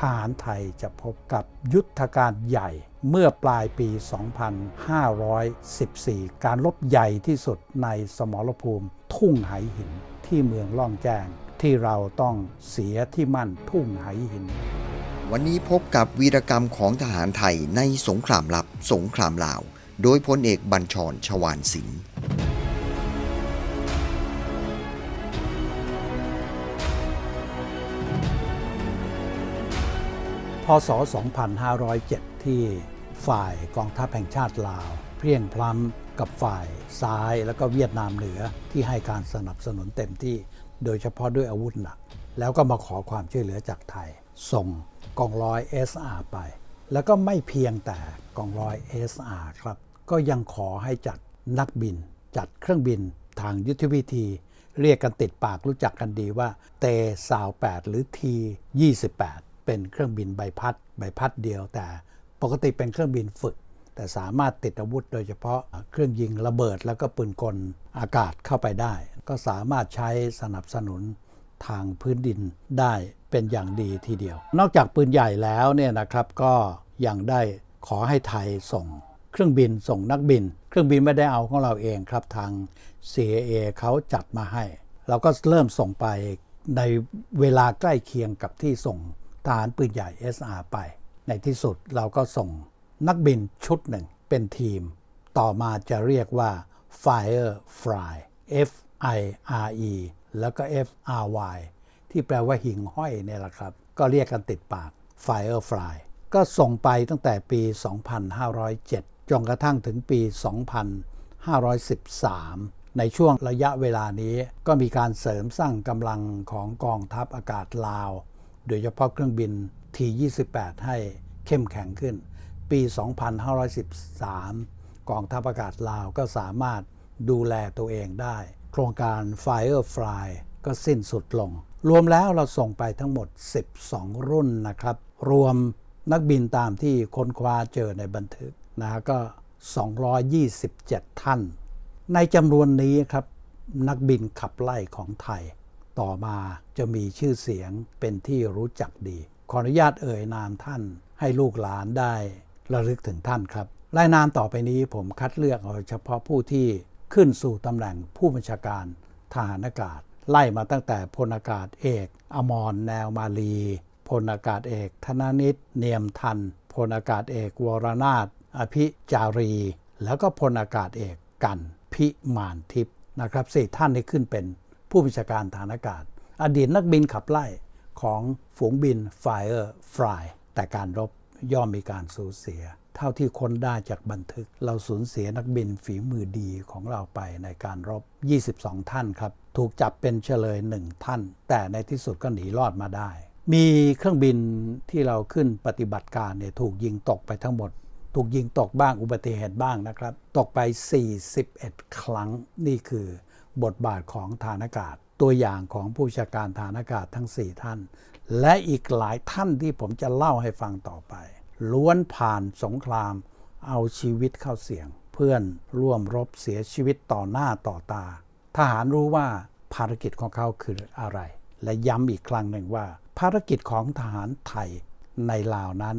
ทหารไทยจะพบกับยุทธการใหญ่เมื่อปลายปี 2514 การลบใหญ่ที่สุดในสมรภูมิทุ่งไหหินที่เมืองล่องแจ้งที่เราต้องเสียที่มั่นทุ่งไหหิน วันนี้พบกับวีรกรรมของทหารไทยในสงครามลับสงครามลาว โดยพลเอกบัญชรชวานสิงห์พศ2507 ที่ฝ่ายกองทัพแห่งชาติลาว เพียงพล้ำกับฝ่ายซ้ายและก็เวียดนามเหนือที่ให้การสนับสนุนเต็มที่โดยเฉพาะด้วยอาวุธหนัก แล้วก็มาขอความช่วยเหลือจากไทย ส่งกองร้อย SR ไป แล้วก็ไม่เพียงแต่กองร้อย SR ครับ ก็ยังขอให้จัดนักบินจัดเครื่องบินทางยุทธวิธีเรียกกันติดปากรู้จักกันดีว่า เตซาว8หรือที28เป็นเครื่องบินใบพัดใบพัดเดียว แต่ปกติเป็นเครื่องบินฝึก แต่สามารถติดอาวุธโดยเฉพาะ เครื่องยิงระเบิด แล้วก็ปืนกลอากาศเข้าไปได้ ก็สามารถใช้สนับสนุนทางพื้นดินได้เป็นอย่างดีทีเดียว นอกจากปืนใหญ่แล้วเนี่ยนะครับก็ยังได้ขอให้ไทยส่ง เครื่องบินส่งนักบินเครื่องบินไม่ได้เอาของเราเองครับทาง CIA เขาจัดมาให้ เราก็เริ่มส่งไปในเวลาใกล้เคียงกับที่ส่งฐานปืนใหญ่ SR ไป ในที่สุดเราก็ส่งนักบินชุดหนึ่งเป็นทีม ต่อมาจะเรียกว่า Firefly F I R E แล้วก็ F R Y ที่แปลว่าหิ่งห้อยเนี่ยแหละครับ ก็เรียกกันติดปาก Firefly ก็ส่งไปตั้งแต่ปี 2507 จนกระทั่งถึงปี 2513 ในช่วงระยะเวลานี้ก็มีการเสริมสร้างกำลังของกองทัพอากาศลาวดยเฉพาะเครื่องบิน T-28 ให้เข้มแข็งขึ้น ปี 2513กองทัพอากาศลาวก็สามารถดูแลตัวเองได้ โครงการ Firefly ก็สิ้นสุดลง รวมแล้วเราส่งไปทั้งหมด 12 รุ่นนะครับ รวมนักบินตามที่ค้นคว้าเจอในบันทึก นะก็ 227 ท่าน ในจำนวนนี้ครับ นักบินขับไล่ของไทยต่อมาจะมีชื่อเสียงเป็นที่รู้จักดี ขออนุญาตเอ่ยนามท่านให้ลูกหลานได้ ระลึกถึงท่านครับ รายนามต่อไปนี้ผมคัดเลือกเอาเฉพาะผู้ที่ขึ้นสู่ตำแหน่งผู้บัญชาการทหารอากาศ ไล่มาตั้งแต่พลอากาศเอก อมร แนวมาลี พลอากาศเอก ธนนิตเนียมทัน พลอากาศเอกวรนาถอภิจารี แล้วก็พลอากาศเอกกัน พิมานทิพย์นะครับสี่ท่านที่ขึ้นเป็นผู้บัญชาการฐานอากาศอดีตนักบินขับไล่ ของฝูงบินไฟเออร์ฟรายแต่การรบย่อมมีการสูญเสีย เท่าที่ค้นได้จากบันทึกเราสูญเสียนักบินฝีมือดีของเราไปในการรบ 22 ท่านครับ ถูกจับเป็นเฉลยหนึ่งท่าน แต่ในที่สุดก็หนีรอดมาได้ มีเครื่องบินที่เราขึ้นปฏิบัติการเนี่ยถูกยิงตกไปทั้งหมด ถูกยิงตกบ้างอุบัติเหตุบ้างนะครับ ตกไป 41 ครั้งนี่คือบทบาทของฐานอากาศตัวอย่างของผู้ชาการฐานอากาศทั้ง4ท่าน และอีกหลายท่านที่ผมจะเล่าให้ฟังต่อไป ล้วนผ่านสงคราม เอาชีวิตเข้าเสี่ยงเพื่อนร่วมรบเสียชีวิตต่อหน้าต่อตา ทหารรู้ว่าภารกิจของเขาคืออะไร และย้ำอีกครั้งหนึ่งว่า ภารกิจของทหารไทยในลาวนั้น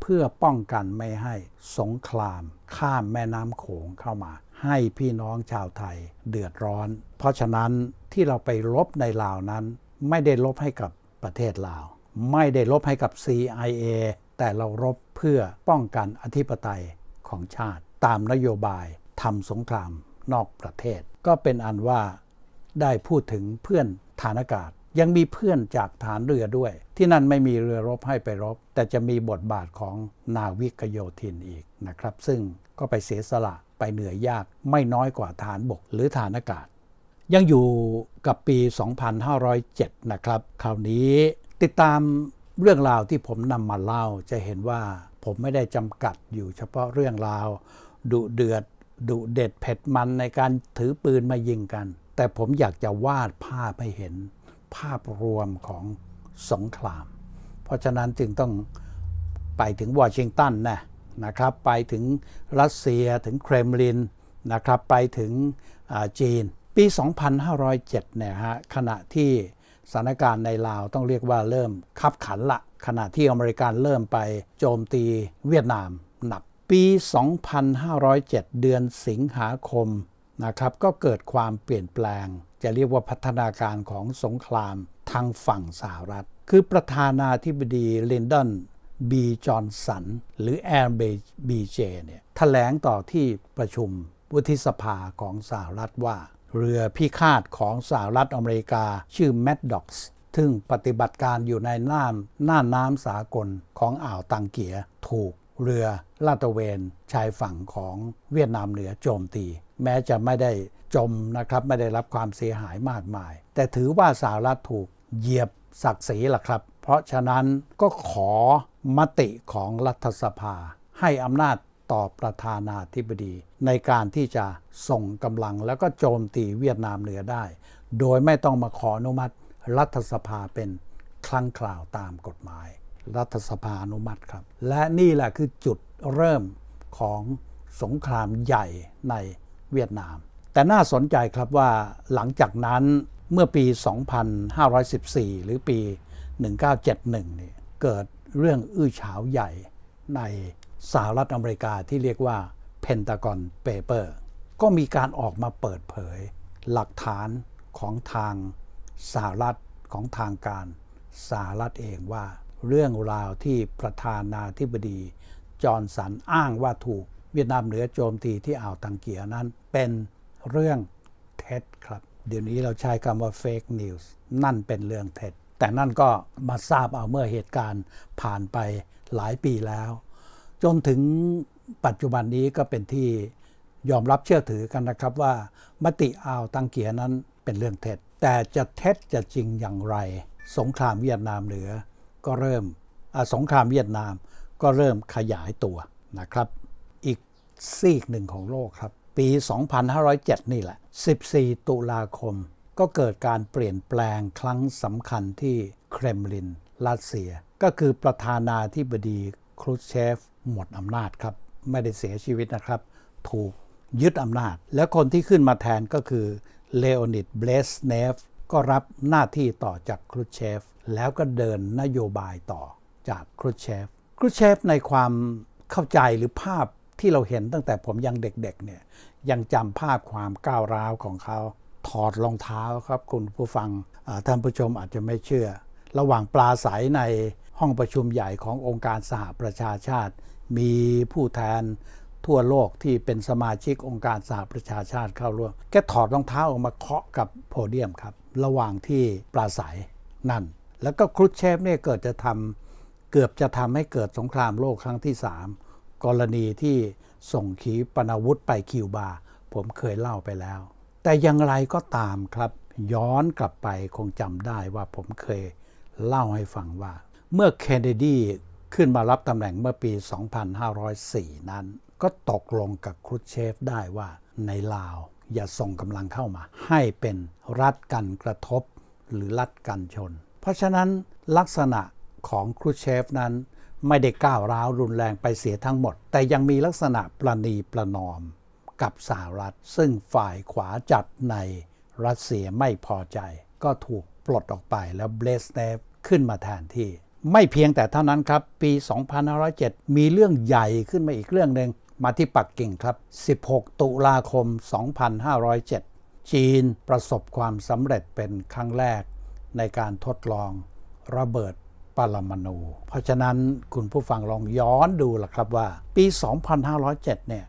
เพื่อป้องกันไม่ให้สงคราม ข้ามแม่น้ำโขงเข้ามาให้พี่น้องชาวไทยเดือดร้อน เพราะฉะนั้นที่เราไปลบในลาวนั้น ไม่ได้ลบให้กับประเทศลาว ไม่ได้ลบให้กับ CIA แต่เรารบเพื่อป้องกันอธิปไตยของชาติ ตามนโยบายทำสงครามนอกประเทศ ก็เป็นอันว่าได้พูดถึงเพื่อนฐานอากาศ ยังมีเพื่อนจากฐานเรือด้วย ที่นั่นไม่มีเรือรบให้ไปรบ แต่จะมีบทบาทของนาวิกโยธินอีกนะครับ ซึ่งก็ไปเสียสละไปเหนื่อยยากไม่น้อยกว่าฐานบกหรือฐานอากาศ ยังอยู่กับปี 2507 นะครับ คราวนี้ติดตามเรื่องราวที่ผมนำมาเล่าจะเห็นว่าผมไม่ได้จำกัดอยู่เฉพาะเรื่องราวดุเดือดดุเด็ดเผ็ดมันในการถือปืนมายิงกัน แต่ผมอยากจะวาดภาพให้เห็นภาพรวมของสงคราม เพราะฉะนั้นจึงต้องไปถึงวอชิงตันนะนะครับไปถึงรัสเซียถึงเครมลินนะครับไปถึงจีน ปี 2507เนี่ยฮะขณะที่สถานการณ์ในลาวต้องเรียกว่าเริ่มคับขันละ ขณะที่อเมริกันเริ่มไปโจมตีเวียดนามหนักปี 2507 เดือนสิงหาคมนะครับก็เกิดความเปลี่ยนแปลง จะเรียกว่าพัฒนาการของสงครามทางฝั่งสหรัฐ คือประธานาธิบดีลินดอนบีจอนสันหรือแอนเบีเจเนี่ยถแถลงต่อที่ประชุมวุฒิสภาของสหรัฐว่า เรือพิฆาตของสหรัฐอเมริกาชื่อแมดด็อกซ์ซึ่งปฏิบัติการอยู่ในน่านน่านน้ำสากล ของอ่าวตังเกียถูก เรือลาดตระเวน ชายฝั่งของเวียดนามเหนือโจมตี แม้จะไม่ได้จมนะครับ ไม่ได้รับความเสียหายมากมาย แต่ถือว่าสหรัฐถูกเหยียบศักดิ์ศรีล่ะครับ เพราะฉะนั้นก็ขอมติของรัฐสภาให้อำนาจต่อประธานาธิบดี ในการที่จะส่งกำลังแล้วก็โจมตีเวียดนามเหนือได้ โดยไม่ต้องมาขออนุมัติ รัฐสภาเป็นครั้งคราวตามกฎหมาย รัฐสภาอนุมัติครับ และนี่แหละคือจุดเริ่มของสงครามใหญ่ในเวียดนาม แต่น่าสนใจครับว่าหลังจากนั้นเมื่อปี 2514 หรือปี1971เนี่ยเกิดเรื่องอื้อฉาวใหญ่ในสหรัฐอเมริกาที่เรียกว่าเพนตากอนเปเปอร์ก็มีการออกมาเปิดเผยหลักฐานของทางสหรัฐของทางการสหรัฐเองว่าเรื่องราวที่ประธานาธิบดีจอร์นสันอ้างว่าถูกเวียดนามเหนือโจมตีที่อ่าวตังเกียนั้นเป็นเรื่องเท็จครับ เดี๋ยวนี้เราใช้คำว่าเฟกนิวส์นั่นเป็นเรื่องเท็จแต่นั่นก็มาทราบเอาเมื่อเหตุการณ์ผ่านไปหลายปีแล้ว จนถึงปัจจุบันนี้ก็เป็นที่ยอมรับเชื่อถือกันนะครับว่า มติอ่าวตังเกียนั้นเป็นเรื่องเท็จ แต่จะเท็จจะจริงอย่างไร สงครามเวียดนามเหนือ ก็เริ่มสงครามเวียดนามก็เริ่มขยายตัวนะครับ อีกซีกหนึ่งของโลกครับ ปี 2507 นี่แหละ 14 ตุลาคมก็เกิดการเปลี่ยนแปลงครั้งสำคัญที่เครมลินรัสเซีย ก็คือประธานาธิบดีครุชเชฟหมดอำนาจครับ ไม่ได้เสียชีวิตนะครับ ถูกยึดอำนาจ และคนที่ขึ้นมาแทนก็คือเลโอนิดเบลสเนฟก็รับหน้าที่ต่อจากครุชเชฟแล้วก็เดินนโยบายต่อจากครุชเชฟครุชเชฟในความเข้าใจหรือภาพที่เราเห็นตั้งแต่ผมยังเด็กๆเนี่ยยังจำภาพความก้าวร้าวของเขาถอดรองเท้าครับคุณผู้ฟังท่านผู้ชมอาจจะไม่เชื่อ ระหว่างปลาใสในห้องประชุมใหญ่ขององค์การสหประชาชาติ มีผู้แทนทั่วโลกที่เป็นสมาชิกองค์การสหประชาชาติเข้าร่วมแกถอดรองเท้าออกมาเคาะกับโพเดียมครับ ระหว่างที่ปลาใสนั่น แล้วก็ครุชเชฟเนี่ยเกิดจะทำเกือบจะทำให้เกิดสงครามโลกครั้งที่ 3 กรณีที่ส่งขีปนาวุธไปคิวบา ผมเคยเล่าไปแล้วแต่อย่างไรก็ตามครับ ย้อนกลับไปคงจำได้ว่าผมเคยเล่าให้ฟังว่า เมื่อเคนเนดีขึ้นมารับตำแหน่งเมื่อปี 2504 นั้น ก็ตกลงกับครุชเชฟได้ว่า ในลาวอย่าส่งกำลังเข้ามา ให้เป็นรัฐกันกระทบ หรือรัฐกันชน เพราะฉะนั้นลักษณะของครูเชฟนั้น ไม่ได้ก้าวร้าวรุนแรงไปเสียทั้งหมดแต่ยังมีลักษณะประนีประนอมกับสหรัฐซึ่งฝ่ายขวาจัดในรัสเซียไม่พอใจ ก็ถูกปลดออกไปแล้วเบลสเนฟขึ้นมาแทนที่ ไม่เพียงแต่เท่านั้นครับปี 2507 มีเรื่องใหญ่ขึ้นมาอีกเรื่องหนึ่งมาที่ปักกิ่งครับ 16 ตุลาคม 2507 จีนประสบความสำเร็จเป็นครั้งแรก ในการทดลองระเบิดปรมาณูเพราะฉะนั้นคุณผู้ฟังลองย้อนดูล่ะครับว่าปี 2507 เนี่ย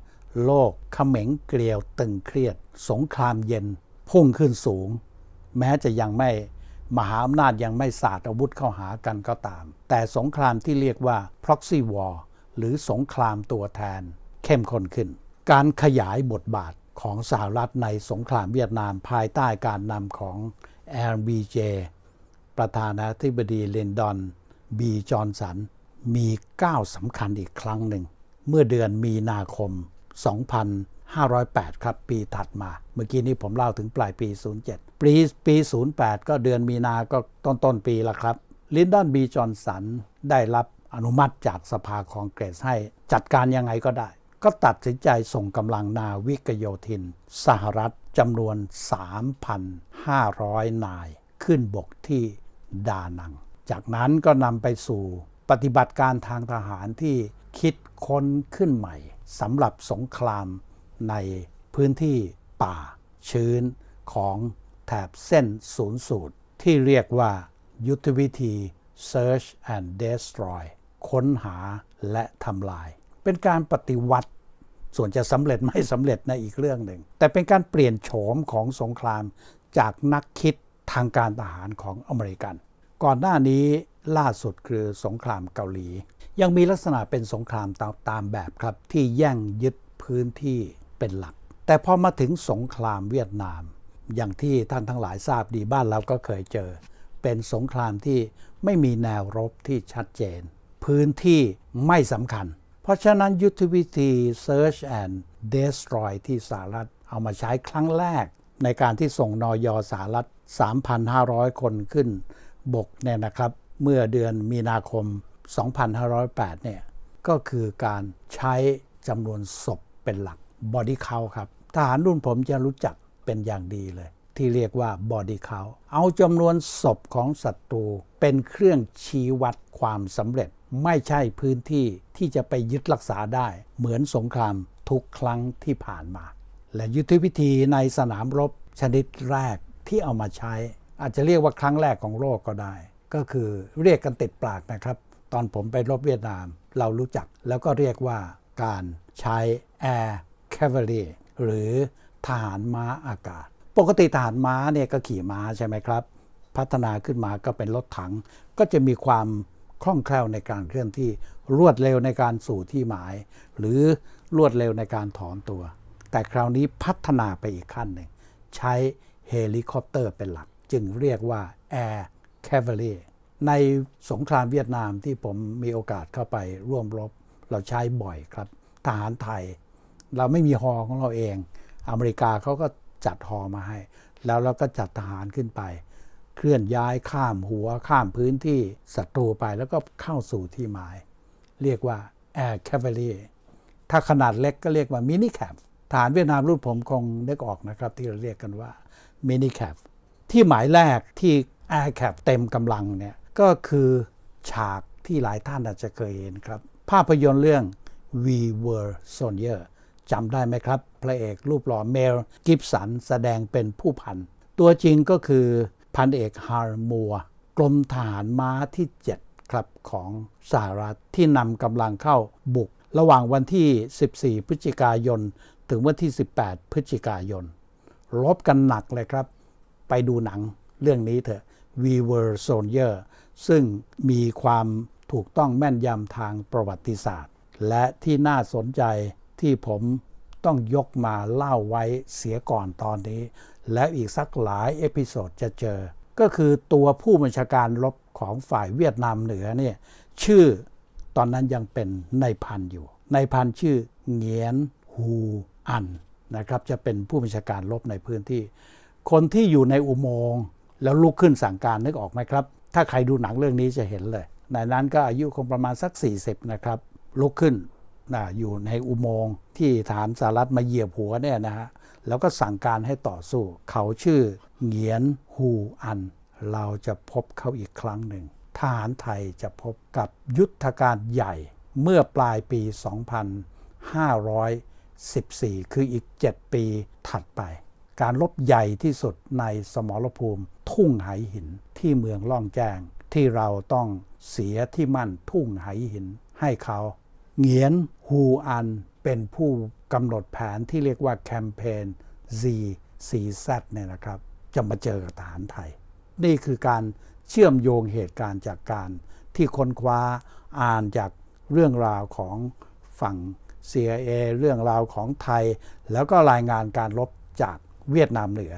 โลกเขม็งเกลียวตึงเครียดสงครามเย็นพุ่งขึ้นสูง แม้จะยังไม่มหาอำนาจยังไม่สาดอาวุธเข้าหากันก็ตาม แต่สงครามที่เรียกว่า proxy war หรือสงครามตัวแทน เข้มข้นขึ้น การขยายบทบาทของสหรัฐในสงครามเวียดนาม ภายใต้การนำของ LBJ ประธานาธิบดีเลนดอนบีจอนสันมีก้าวสำคัญอีกครั้งหนึ่ง เมื่อเดือนมีนาคม2508 ครับ ปีถัดมา เมื่อกี้นี้ผมเล่าถึงปลายปี 07 ปีปี 08 ก็เดือนมีนาก็ต้นต้นปีละครับ ลินดอนบีจอนสันได้รับอนุมัติจากสภาคองเกรสให้ จัดการยังไงก็ได้ ก็ตัดสินใจส่งกำลังนาวิกโยธิน สหรัฐจำนวน 3,500 นายขึ้นบกที่ดานัง จากนั้นก็นำไปสู่ปฏิบัติการทางทหารที่คิดค้นขึ้นใหม่สำหรับสงครามในพื้นที่ป่าชื้นของแถบเส้นศูนย์สูตร ที่เรียกว่ายุทธวิธี Search and Destroy ค้นหาและทำลาย เป็นการปฏิวัติส่วนจะสำเร็จไม่สำเร็จในอีกเรื่องหนึ่ง แต่เป็นการเปลี่ยนโฉมของสงครามจากนักคิดทางการทหารของอเมริกัน ก่อนหน้านี้ล่าสุดคือสงครามเกาหลียังมีลักษณะเป็นสงครามตามตามแบบครับ ที่แย่งยึดพื้นที่เป็นหลัก แต่พอมาถึงสงครามเวียดนาม อย่างที่ท่านทั้งหลายทราบดีบ้านเราก็เคยเจอ เป็นสงครามที่ไม่มีแนวรบที่ชัดเจน พื้นที่ไม่สำคัญ เพราะฉะนั้นยุทธวิธี Search and Destroy ที่สหรัฐเอามาใช้ครั้งแรก ในการที่ส่งนอยอสหรัฐ 3,500 คนขึ้นบกเนี่ยนะครับ เมื่อเดือนมีนาคม2,508 เนี่ยก็คือการใช้จำนวนศพเป็นหลักบอดี้เขาครับทหารรุ่นผมจะรู้จักเป็นอย่างดีเลย ที่เรียกว่าบอดี้เขาเอาจำนวนศพของศัตรูเป็นเครื่องชี้วัดความสำเร็จ ไม่ใช่พื้นที่ที่จะไปยึดรักษาได้ เหมือนสงครามทุกครั้งที่ผ่านมา และยุทธวิธีในสนามรบชนิดแรกที่เอามาใช้ อาจจะเรียกว่าครั้งแรกของโลกก็ได้ ก็คือเรียกกันติดปากนะครับตอนผมไปรบเวียดนามเรารู้จักแล้วก็เรียกว่าการใช้ Air Cavalry หรือทหารม้าอากาศ ปกติทหารม้าเนี่ยก็ขี่ม้าใช่ไหมครับ พัฒนาขึ้นมาก็เป็นรถถัง ก็จะมีความคล่องแคล่วในการเคลื่อนที่รวดเร็วในการสู่ที่หมาย หรือรวดเร็วในการถอนตัว แต่คราวนี้พัฒนาไปอีกขั้นหนึ่งใช้เฮลิคอปเตอร์เป็นหลัก จึงเรียกว่า Air Cavalry ในสงครามเวียดนามที่ผม มีโอกาสเข้าไปร่วมรบเราใช้บ่อยครับทหารไทย เราไม่มีฮอของเราเอง อเมริกาเขาก็จัดฮอมาให้ แล้วเราก็จัดทหารขึ้นไป เคลื่อนย้ายข้ามหัวข้ามพื้นที่ศัตรูไปแล้วก็เข้าสู่ที่หมาย เรียกว่า Air Cavalry ถ้าขนาดเล็กก็เรียกว่ามินิแคปฐานเวียดนามรุ่นผมคงนึกออกนะครับ ที่เราเรียกกันว่ามินิแคปที่หมายแรกที่ Air Cap เต็มกำลังเนี่ยก็คือฉากที่หลายท่านอาจจะเคยเห็นครับ ภาพยนตร์เรื่อง We Were Soldier จำได้ไหมครับ พระเอกรูปหล่อเมล กิฟสันแสดงเป็นผู้พัน ตัวจริงก็คือพันเอกฮาร์มัวกรมทหารม้าที่ 7 ครับของสหรัฐที่นำกำลังเข้าบุก ระหว่างวันที่ 14 พฤศจิกายน ถึงวันที่ 18 พฤศจิกายนรบกันหนักเลยครับ ไปดูหนังเรื่องนี้เถอะ We Were Soldier ซึ่งมีความถูกต้องแม่นยำทางประวัติศาสตร์ และที่น่าสนใจที่ผมต้องยกมาเล่าไว้เสียก่อนตอนนี้ และอีกสักหลายเอพิโซดจะเจอ ก็คือตัวผู้บัญชาการรบของฝ่ายเวียดนามเหนือเนี่ยชื่อตอนนั้นยังเป็นในพันอยู่ ในพันชื่อเหงียนฮูอันนะครับจะเป็นผู้บัญชาการรบในพื้นที่ คนที่อยู่ในอุโมงค์แล้วลุกขึ้นสั่งการนึกออกไหมครับ ถ้าใครดูหนังเรื่องนี้จะเห็นเลย ในนั้นก็อายุคงประมาณสัก 40 นะครับ ลุกขึ้นนะอยู่ในอุโมงค์ที่ฐานสหรัฐมาเหยียบหัวเนี่ยนะฮะแล้วก็สั่งการให้ต่อสู้ เขาชื่อ เหงียนฮูอัน เราจะพบเขาอีกครั้งหนึ่งทหารไทยจะพบกับยุทธการใหญ่เมื่อปลายปี 2514 คืออีก 7 ปีถัดไปการลบใหญ่ที่สุดในสมรภูมิทุ่งไหหิน ที่เมืองล่องแจ้ง ที่เราต้องเสียที่มั่นทุ่งไหหินให้เขา เงียนฮูอัน เป็นผู้กำหนดแผนที่เรียกว่าแคมเปญ Z c Z เนี่ยนะครับ จะมาเจอกับทหารไทย นี่คือการเชื่อมโยงเหตุการณ์จากการที่ค้นคว้าอ่านจากเรื่องราวของฝั่ง CIA เรื่องราวของไทย แล้วก็รายงานการลบจากเวียดนามเหนือ